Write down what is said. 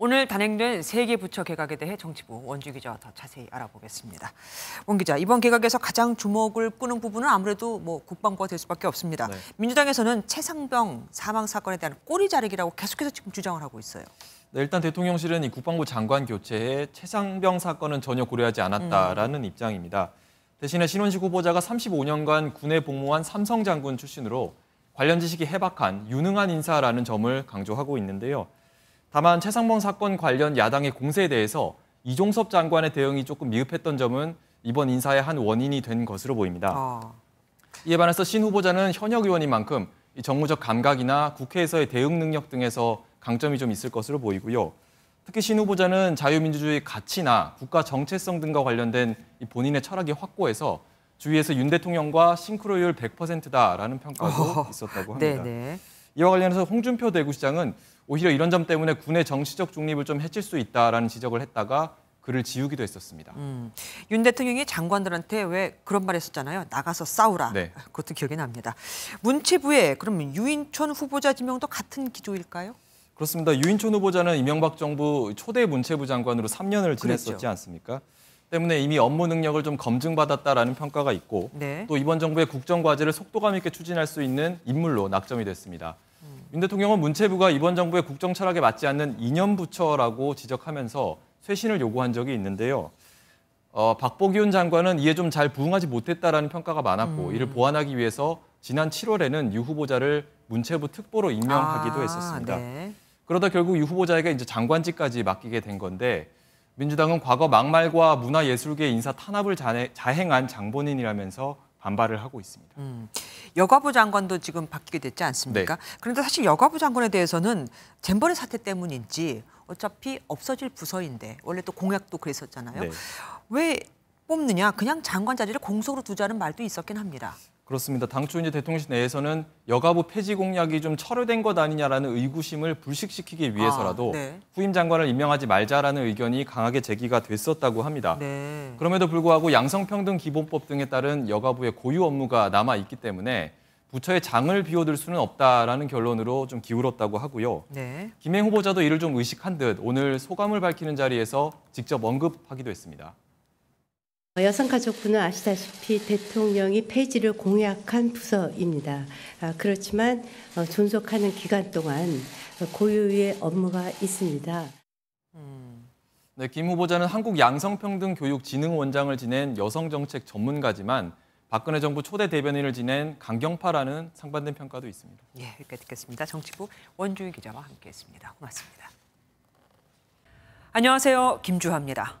오늘 단행된 세개 부처 개각에 대해 정치부 원주 기자와 더 자세히 알아보겠습니다. 원 기자, 이번 개각에서 가장 주목을 끄는 부분은 아무래도 뭐 국방부가 될 수밖에 없습니다. 네. 민주당에서는 최상병 사망 사건에 대한 꼬리 자르기라고 계속해서 지금 주장을 하고 있어요. 네, 일단 대통령실은 이 국방부 장관 교체에 최상병 사건은 전혀 고려하지 않았다라는 음. 입장입니다. 대신에 신원식 후보자가 35년간 군에 복무한 삼성 장군 출신으로 관련 지식이 해박한 유능한 인사라는 점을 강조하고 있는데요. 다만 최상봉 사건 관련 야당의 공세에 대해서 이종섭 장관의 대응이 조금 미흡했던 점은 이번 인사의 한 원인이 된 것으로 보입니다. 아. 이에 반해서 신 후보자는 현역 의원인 만큼 정무적 감각이나 국회에서의 대응 능력 등에서 강점이 좀 있을 것으로 보이고요. 특히 신 후보자는 자유민주주의 가치나 국가 정체성 등과 관련된 본인의 철학이 확고해서 주위에서 윤 대통령과 싱크로율 100%다라는 평가도 어. 있었다고 네, 합니다. 네 이와 관련해서 홍준표 대구시장은 오히려 이런 점 때문에 군의 정치적 중립을 좀 해칠 수 있다라는 지적을 했다가 그를 지우기도 했었습니다. 음, 윤 대통령이 장관들한테 왜 그런 말 했었잖아요. 나가서 싸우라. 네. 그것도 기억이 납니다. 문체부에 그러면 유인촌 후보자 지명도 같은 기조일까요? 그렇습니다. 유인촌 후보자는 이명박 정부 초대 문체부 장관으로 3년을 지냈었지 그랬죠. 않습니까? 때문에 이미 업무 능력을 좀 검증받았다라는 평가가 있고 네. 또 이번 정부의 국정 과제를 속도감 있게 추진할 수 있는 인물로 낙점이 됐습니다. 윤 대통령은 문체부가 이번 정부의 국정 철학에 맞지 않는 이념 부처라고 지적하면서 쇄신을 요구한 적이 있는데요. 어, 박보기훈 장관은 이에 좀 잘 부응하지 못했다라는 평가가 많았고 음. 이를 보완하기 위해서 지난 7월에는 유 후보자를 문체부 특보로 임명하기도 아, 했었습니다. 네. 그러다 결국 유 후보자에게 이제 장관직까지 맡기게 된 건데 민주당은 과거 막말과 문화예술계 인사 탄압을 자행한 장본인이라면서 반발을 하고 있습니다. 음, 여가부 장관도 지금 바뀌게 됐지 않습니까? 네. 그런데 사실 여가부 장관에 대해서는 잼버리 사태 때문인지 어차피 없어질 부서인데 원래 또 공약도 그랬었잖아요. 네. 왜 뽑느냐? 그냥 장관 자리를 공석으로 두자는 말도 있었긴 합니다. 그렇습니다. 당초 이제 대통령실 내에서는 여가부 폐지 공약이 좀 철회된 것 아니냐라는 의구심을 불식시키기 아, 위해서라도 아, 네. 후임 장관을 임명하지 말자라는 의견이 강하게 제기가 됐었다고 합니다. 네. 그럼에도 불구하고 양성평등 기본법 등에 따른 여가부의 고유 업무가 남아 있기 때문에 부처의 장을 비워둘 수는 없다라는 결론으로 좀 기울었다고 하고요. 네. 김행 후보자도 이를 좀 의식한 듯 오늘 소감을 밝히는 자리에서 직접 언급하기도 했습니다. 어, 여성가족부는 아시다시피 대통령이 폐지를 공약한 부서입니다. 아, 그렇지만 어, 존속하는 기간 동안 고유의 업무가 있습니다. 네, 김 후보자는 한국양성평등교육진흥원장을 지낸 여성정책 전문가지만 박근혜 정부 초대 대변인을 지낸 강경파라는 상반된 평가도 있습니다. 예, 여기까지 듣겠습니다. 정치부 원주희 기자와 함께했습니다. 고맙습니다. 안녕하세요, 김주하입니다.